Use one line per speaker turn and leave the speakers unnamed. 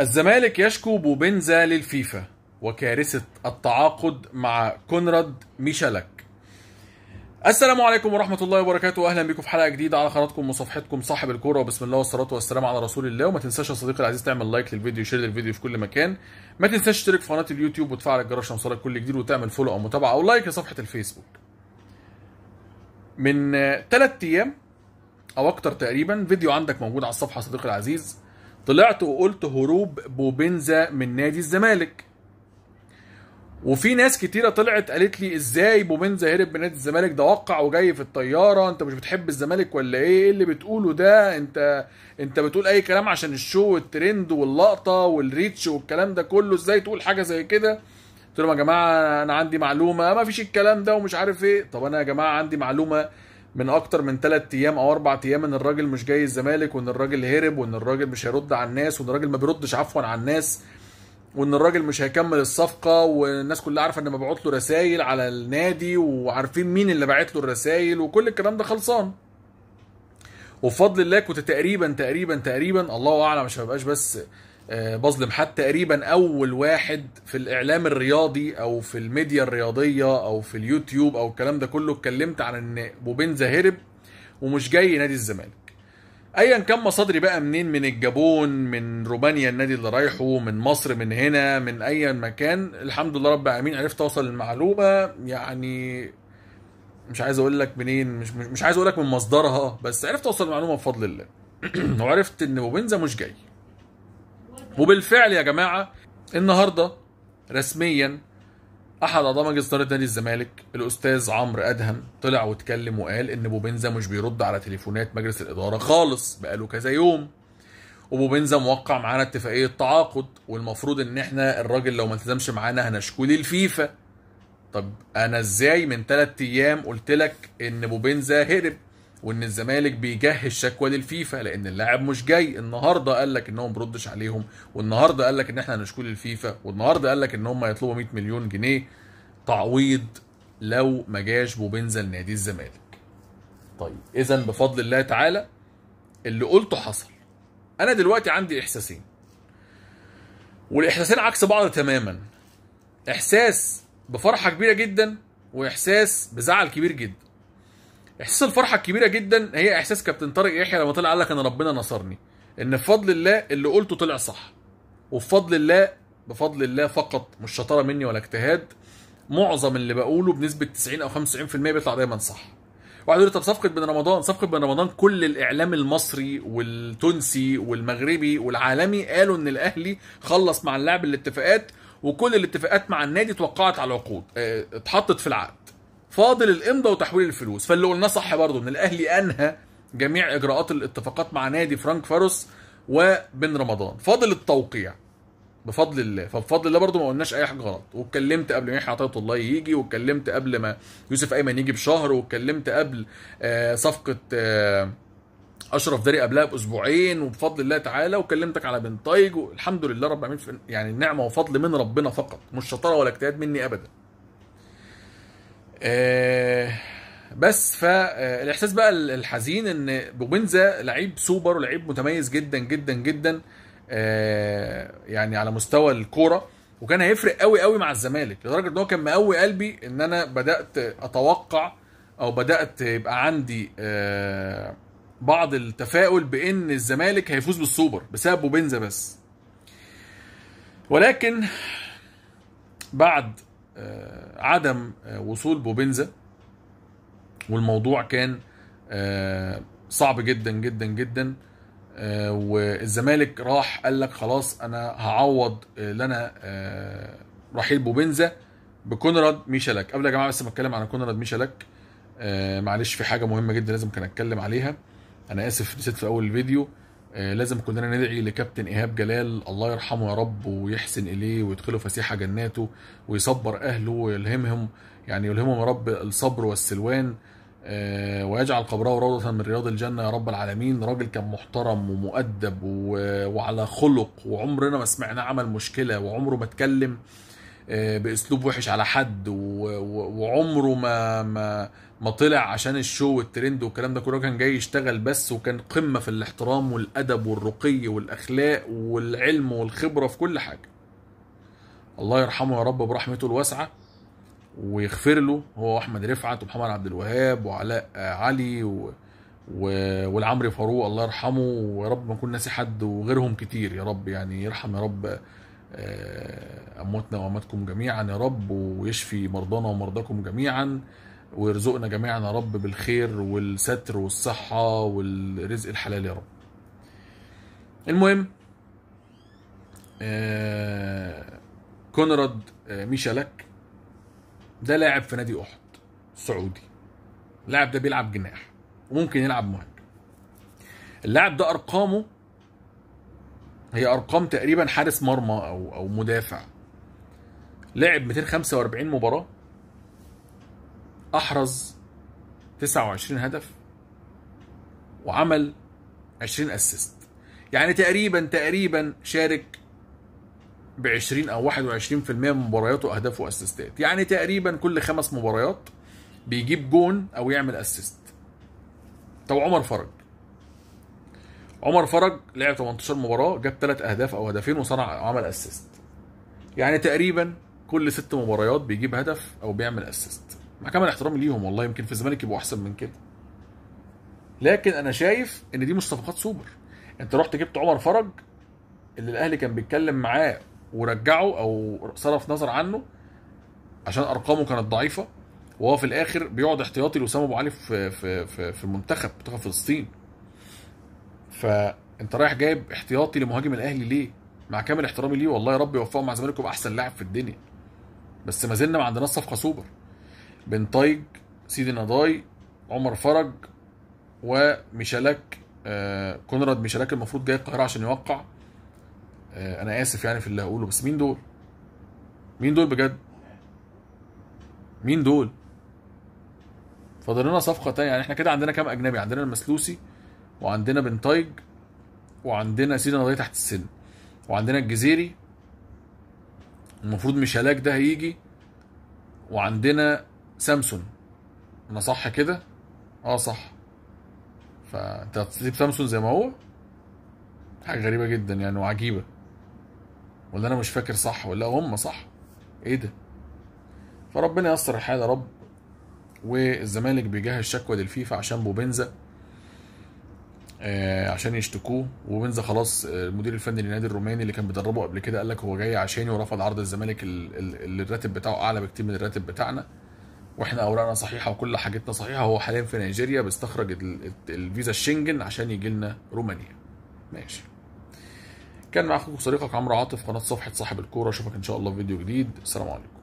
الزمالك يشكو بوبنزا للفيفا وكارثة التعاقد مع كونراد ميشالك السلام عليكم ورحمة الله وبركاته أهلا بكم في حلقة جديدة على قناتكم وصفحتكم صاحب الكورة وبسم الله والصلاة والسلام على رسول الله وما تنساش يا صديقي العزيز تعمل لايك للفيديو وشير للفيديو في كل مكان ما تنساش تشترك في قناة اليوتيوب وتفعل الجرس عشان يوصلك كل جديد وتعمل فولو أو متابعة أو لايك لصفحة الفيسبوك من ثلاث أيام أو أكتر تقريبا فيديو عندك موجود على الصفحة صديقي العزيز طلعت وقلت هروب بوبنزا من نادي الزمالك وفي ناس كتيره طلعت قالت لي ازاي بوبنزا هرب من نادي الزمالك ده وقع وجاي في الطياره انت مش بتحب الزمالك ولا ايه ايه اللي بتقوله ده انت انت بتقول اي كلام عشان الشو والترند واللقطه والريتش والكلام ده كله ازاي تقول حاجه زي كده قلت لهم يا جماعه انا عندي معلومه ما فيش الكلام ده ومش عارف ايه طب انا يا جماعه عندي معلومه من اكتر من 3 ايام او اربع ايام ان الراجل مش جاي الزمالك وان الراجل هرب وان الراجل مش هيرد على الناس وان الراجل ما بيردش عفوا على الناس وان الراجل مش هيكمل الصفقه والناس كلها عارفه ان ببعت له رسائل على النادي وعارفين مين اللي باعت له الرسائل وكل الكلام ده خلصان وبفضل الله كنت تقريبا تقريبا تقريبا الله اعلم مش هبقاش بس آه، بظلم حد تقريبا اول واحد في الاعلام الرياضي او في الميديا الرياضيه او في اليوتيوب او الكلام ده كله اتكلمت عن ان بوبينزا هرب ومش جاي نادي الزمالك ايا كان مصادري بقى منين من الجابون من رومانيا النادي اللي رايحه من مصر من هنا من اي مكان الحمد لله رب العالمين عرفت اوصل المعلومه يعني مش عايز اقول لك منين مش مش عايز اقول لك من مصدرها بس عرفت اوصل المعلومه بفضل الله وعرفت ان بوبينزا مش جاي وبالفعل يا جماعه النهارده رسميا احد اعضاء مجلس اداره نادي الزمالك الاستاذ عمرو ادهم طلع واتكلم وقال ان بوبنزا مش بيرد على تليفونات مجلس الاداره خالص بقاله كذا يوم وبوبنزا موقع معانا اتفاقيه تعاقد والمفروض ان احنا الراجل لو ما التزمش معانا هنشكو للفيفا طب انا ازاي من ثلاث ايام قلت لك ان بوبنزا هرب وان الزمالك بيجهز شكوى للفيفا لان اللاعب مش جاي النهارده قال لك ان هو بردش عليهم والنهارده قال لك ان احنا هنشكو للفيفا والنهارده قال لك ان هم هيطلبوا 100 مليون جنيه تعويض لو ما جاش بوبنزا لنادي الزمالك طيب اذا بفضل الله تعالى اللي قلته حصل انا دلوقتي عندي احساسين والاحساسين عكس بعض تماما احساس بفرحه كبيره جدا واحساس بزعل كبير جدا احساس الفرحه الكبيره جدا هي احساس كابتن طارق يحيى لما طلع قال لك انا ربنا نصرني ان بفضل الله اللي قلته طلع صح وبفضل الله بفضل الله فقط مش شطاره مني ولا اجتهاد معظم اللي بقوله بنسبه 90 او 95% بيطلع دايما صح واحد يقول طب صفقه بن رمضان صفقه بن رمضان كل الاعلام المصري والتونسي والمغربي والعالمي قالوا ان الاهلي خلص مع اللعب الاتفاقات وكل الاتفاقات مع النادي توقعت على عقود آه، اتحطت في العقد فاضل الامضه وتحويل الفلوس فاللي قلناه صح برضه ان الاهلي انهى جميع اجراءات الاتفاقات مع نادي فرانك فاروس وبن رمضان فاضل التوقيع بفضل الله فبفضل الله برضه ما قلناش اي حاجه غلط واتكلمت قبل ما يحيى عطيه الله يجي واتكلمت قبل ما يوسف ايمن يجي بشهر واتكلمت قبل آه، صفقه آه، اشرف داري قبلها باسبوعين وبفضل الله تعالى وكلمتك على بنتايج والحمد لله رب العالمين يعني النعمه وفضل من ربنا فقط مش شطاره ولا اجتهاد مني ابدا آه، بس فالاحساس آه، بقى الحزين ان بوبنزا لعيب سوبر ولعيب متميز جدا جدا جدا آه، يعني على مستوى الكوره وكان هيفرق قوي قوي مع الزمالك لدرجه ان هو كان مقوي قلبي ان انا بدات اتوقع او بدات يبقى عندي بعض التفاؤل بان الزمالك هيفوز بالسوبر بسبب بوبنزا بس ولكن بعد آه، عدم آه، وصول بوبنزا والموضوع كان آه، صعب جدا جدا جدا والزمالك راح قال لك خلاص انا هعوض لنا رحيل بوبنزا بكونراد ميشالك قبل يا جماعه بس ما اتكلم على كونراد ميشالك معلش في حاجه مهمه جدا لازم كان اتكلم عليها انا اسف نسيت في اول الفيديو آه، لازم كلنا ندعي لكابتن ايهاب جلال الله يرحمه يا رب ويحسن اليه ويدخله فسيحه جناته ويصبر اهله ويلهمهم يعني يلهمهم يا رب الصبر والسلوان آه، ويجعل قبره روضة من رياض الجنة يا رب العالمين راجل كان محترم ومؤدب وعلى خلق وعمرنا ما سمعناه عمل مشكلة وعمره ما اتكلم آه، باسلوب وحش على حد وعمره ما ما ما طلع عشان الشو والترند والكلام ده كله كان جاي يشتغل بس وكان قمه في الاحترام والادب والرقي والاخلاق والعلم والخبره في كل حاجه. الله يرحمه يا رب برحمته الواسعه ويغفر له هو واحمد رفعت ومحمد عبد الوهاب وعلاء علي و... و... والعمري فاروق الله يرحمه ويا رب ما نكون ناسي حد وغيرهم كتير يا رب يعني يرحم يا رب آه، أمواتنا وأمواتكم جميعا يا رب ويشفي مرضانا ومرضاكم جميعا ويرزقنا جميعا يا رب بالخير والستر والصحة والرزق الحلال يا رب المهم آه، كونراد آه، ميشالك ده لاعب في نادي أحد سعودي اللاعب ده بيلعب جناح وممكن يلعب مهاجم اللاعب ده أرقامه هي ارقام تقريبا حارس مرمى او او مدافع لعب 245 مباراه احرز 29 هدف وعمل 20 اسيست يعني تقريبا تقريبا شارك ب 20 او 21% من مبارياته اهداف واسيستات يعني تقريبا كل خمس مباريات بيجيب جون او يعمل اسيست طب عمر فرج عمر فرج لعب 18 مباراه جاب ثلاث اهداف او هدفين وصنع عمل اسيست يعني تقريبا كل ست مباريات بيجيب هدف او بيعمل اسيست مع كامل احترامي ليهم والله يمكن في الزمالك يبقوا احسن من كده لكن انا شايف ان دي مش صفقات سوبر انت رحت جبت عمر فرج اللي الاهلي كان بيتكلم معاه ورجعه او صرف نظر عنه عشان ارقامه كانت ضعيفه وهو في الاخر بيقعد احتياطي لاسامه ابو علي في في في, في المنتخب منتخب فلسطين فانت رايح جايب احتياطي لمهاجم الاهلي ليه؟ مع كامل احترامي ليه والله يا رب يوفقه مع زمانكم احسن لاعب في الدنيا بس ما زلنا ما عندناش صفقه سوبر بن طايج، سيدي نضاي عمر فرج وميشالاك آه كونراد ميشالاك المفروض جاي القاهره عشان يوقع آه انا اسف يعني في اللي هقوله بس مين دول مين دول بجد مين دول فاضل لنا صفقه تانية يعني احنا كده عندنا كام اجنبي عندنا المسلوسي وعندنا بنتايج وعندنا سيدنا نضيه تحت السن وعندنا الجزيري المفروض ميشالاك ده هيجي وعندنا سامسون انا صح كده اه صح فانت هتسيب سامسون زي ما هو حاجه غريبه جدا يعني وعجيبه ولا انا مش فاكر صح ولا هم صح ايه ده فربنا ييسر الحال يا رب والزمالك بيجهز شكوى للفيفا عشان بوبنزا آه، عشان يشتكوه وبنزا خلاص آه، المدير الفني للنادي الروماني اللي كان بيدربه قبل كده قال لك هو جاي عشاني ورفض عرض الزمالك اللي الراتب بتاعه اعلى بكتير من الراتب بتاعنا واحنا اوراقنا صحيحه وكل حاجتنا صحيحه هو حاليا في نيجيريا بيستخرج الفيزا الشنجن عشان يجي لنا رومانيا ماشي كان معاكم صديقك عمرو عاطف قناه صفحه صاحب الكوره اشوفك ان شاء الله في فيديو جديد السلام عليكم